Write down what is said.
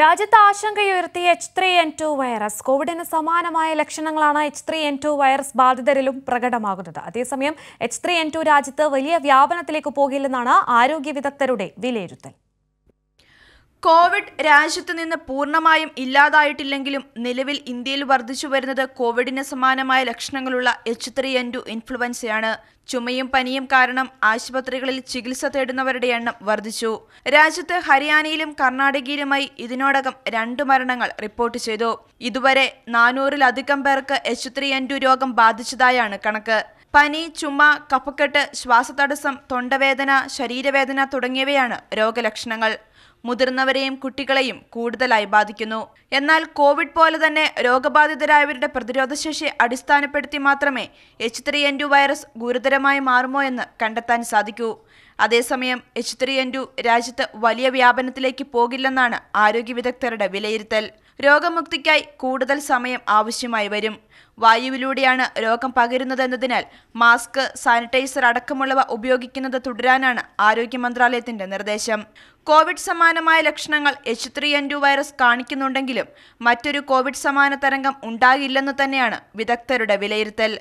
രാജ്യത്ത് ആശങ്കയുയർത്തിയ H three N two virus കോവിഡിന് സമാനമായ ലക്ഷണങ്ങളാണ് H three N two virus ബാധിതരിലും പ്രകടമാകുന്നത് അതേസമയം എച്ച് ത്രീ എൻ ടു രാജ്യത്ത് വലിയ വ്യാപനത്തിലേക്ക് പോകില്ലെന്നാണ് ആരോഗ്യ വിദഗ്ധരുടെ വിലയിരുത്തൽ കോവിഡ് രാജ്യത്ത് നിന്ന് പൂർണ്ണമായും ഇല്ലാതായിട്ടില്ലെങ്കിലും നിലവിൽ ഇന്ത്യയിൽ വർദ്ധിച്ചു വരുന്നത് കോവിഡിന് സമാനമായ ലക്ഷണങ്ങളുള്ള എച്ച് ത്രീ എൻ ടു ഇൻഫ്ലുവൻസയാണ് ചുമയും പനിയും കാരണം ആശുപത്രികളിൽ ചികിത്സ തേടുന്നവരുടെ എണ്ണം വർദ്ധിച്ചു രാജ്യത്ത് ഹരിയാനയിലും കർണാടകയിലുമായി ഇതിനോടകം രണ്ട് മരണങ്ങൾ റിപ്പോർട്ട് ചെയ്തു ഇതുവരെ നാനൂറിലധികം പേർക്ക് എച്ച് ത്രീ എൻ ടു രോഗം ബാധിച്ചതായാണ് കണക്ക് പനി ചുമ കഫക്കെട്ട് ശ്വാസതടസ്സം തൊണ്ടവേദന ശരീരവേദന തുടങ്ങിയവയാണ് രോഗലക്ഷണങ്ങൾ മുതിർന്നവരെയും കുട്ടികളെയും കൂടുതലായി ബാധിക്കുന്നു എന്നാൽ കോവിഡ് പോലെ തന്നെ രോഗബാധിതരായവരുടെ പ്രതിരോധശേഷി അടിസ്ഥാനപ്പെടുത്തി മാത്രമേ H three N two virus ഗുരുതരമായി മാറുമോ എന്ന് കണ്ടെത്താൻ സാധിക്കൂ അതേസമയം എച്ച് ത്രീ എൻ ടു രാജ്യത്ത് വലിയ വ്യാപനത്തിലേക്ക് പോകില്ലെന്നാണ് ആരോഗ്യ വിദഗ്ധരുടെ വിലയിരുത്തൽ രോഗമുക്തിക്കായി കൂടുതൽ സമയം ആവശ്യമായി വരും വായുവിലൂടെയാണ് രോഗം പകരുന്നതെന്നതിനാൽ മാസ്ക് സാനിറ്റൈസർ അടക്കമുള്ളവ ഉപയോഗിക്കുന്നത് തുടരാനാണ് ആരോഗ്യ മന്ത്രാലയത്തിന്റെ നിർദ്ദേശം കോവിഡ് സമാനമായ ലക്ഷണങ്ങൾ H three N two virus കാണിക്കുന്നുണ്ടെങ്കിലും മറ്റൊരു കോവിഡ് സമാന തരംഗം ഉണ്ടാകില്ലെന്നു തന്നെയാണ് വിദഗ്ധരുടെ വിലയിരുത്തൽ